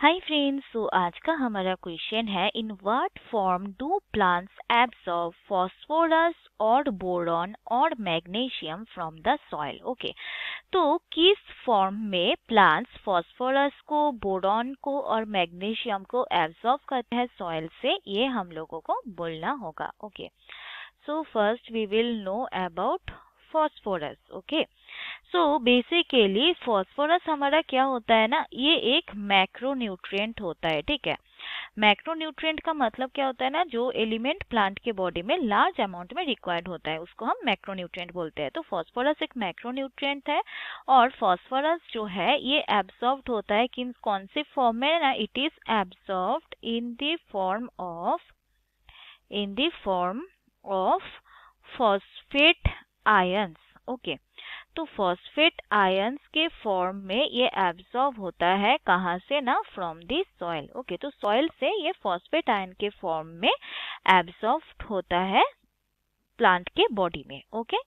Hi friends so आज का हमारा क्वेश्चन है in what form do plants absorb phosphorus और बोरॉन और magnesium from the soil okay तो किस फॉर्म में प्लांट्स फॉस्फोरस को बोरॉन को और मैग्नीशियम को एब्सॉर्व करते हैं सॉइल से ये हम लोगों को बोलना होगा okay so first we will know about phosphorus okay so so, basically phosphorus हमारा क्या होता है ना ये एक मैक्रो होता है ठीक है मैक्रो का मतलब क्या होता है ना जो एलिमेंट प्लांट के बॉडी में लार्ज अमाउंट में रिक्वायर्ड होता है उसको हम मैक्रो बोलते हैं तो फॉस्फोरस एक मैक्रो है और फॉस्फोरस जो है ये एब्सॉर्ब होता है कि कौन से फॉर्म में ना इट इज एब्सॉर्ब इन दम ऑफ इन दम of phosphate ions okay okay. Phosphate तो phosphate ions के फॉर्म में ये एब्जॉर्ब होता है कहाँ से ना फ्रॉम दी सॉइल ओके तो सॉइल से ये फॉस्फेट आयन के फॉर्म में एब्जॉर्ब होता है प्लांट के बॉडी में okay okay?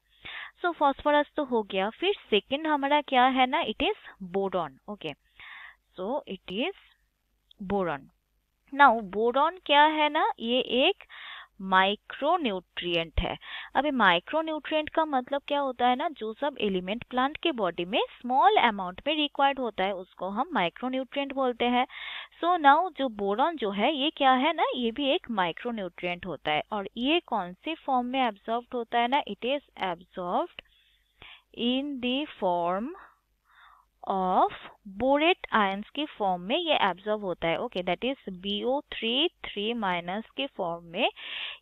So so, phosphorus तो हो गया फिर सेकेंड हमारा क्या है ना it is boron okay so it is boron now boron क्या है ना ये एक माइक्रोन्यूट्रिएंट है अब ये माइक्रोन्यूट्रिएंट का मतलब क्या होता है ना जो सब एलिमेंट प्लांट के बॉडी में स्मॉल अमाउंट में रिक्वायर्ड होता है उसको हम माइक्रोन्यूट्रिएंट बोलते हैं सो नाउ जो बोरॉन जो है ये क्या है ना ये भी एक माइक्रोन्यूट्रिएंट होता है और ये कौन से फॉर्म में एब्जॉर्ब होता है ना it is absorb in the form of borate ions के फॉर्म में ये एब्जॉर्ब होता है okay that is B O three three minus के फॉर्म में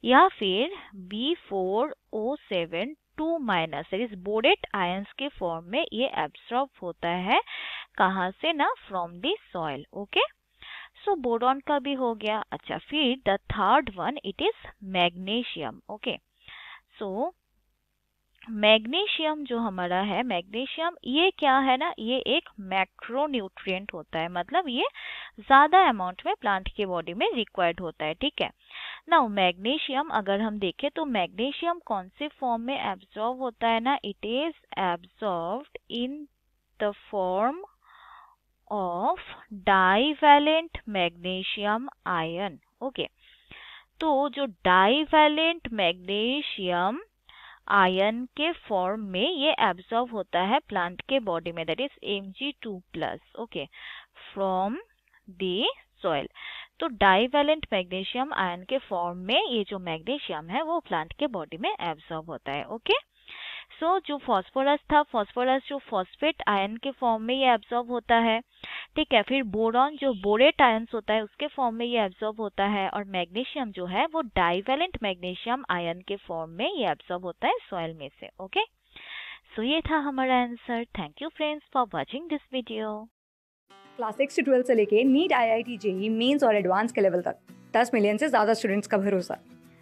या फिर B four O seven two minus borate ions के फॉर्म में ये एब्सॉर्ब होता है कहाँ से ना from the soil okay so boron का भी हो गया अच्छा फिर the third one it is magnesium okay so magnesium जो हमारा है मैग्नीशियम ये क्या है ना ये एक मैक्रोन्यूट्रिएंट होता है मतलब ये ज़्यादा अमाउंट में प्लांट के बॉडी में रिक्वायर्ड होता है ठीक है ना मैग्नीशियम अगर हम देखें तो मैग्नीशियम कौन से फॉर्म में एब्जॉर्व होता है ना it is absorb in the form of divalent magnesium ion okay तो जो डाइवेलेंट मैग्नीशियम आयन के फॉर्म में ये एब्सॉर्ब होता है प्लांट के बॉडी में that is M G two plus okay from the soil तो डाईवेलेंट मैग्नीशियम आयन के फॉर्म में ये जो मैग्नीशियम है वो प्लांट के बॉडी में एब्सॉर्ब होता है ओके okay? सो so, जो फॉस्फोरस था फॉस्फोरस जो फॉस्फेट आयन के फॉर्म में ये एब्जॉर्ब होता है ठीक है फिर बोरॉन जो बोरेट आयन्स होता है उसके फॉर्म में ये एब्जॉर्ब होता है और मैग्नीशियम जो है वो डाइवेलेंट मैग्नीशियम आयन के फॉर्म में ये एब्जॉर्ब होता है सॉयल में से ओके सो ये था हमारा answer thank you friends for watching this video class six से ट्वेल्थ से लेके NEET I I T JEE mains और एडवांस के लेवल तक दस मिलियन से ज़्यादा स्टूडेंट्स का भरोसा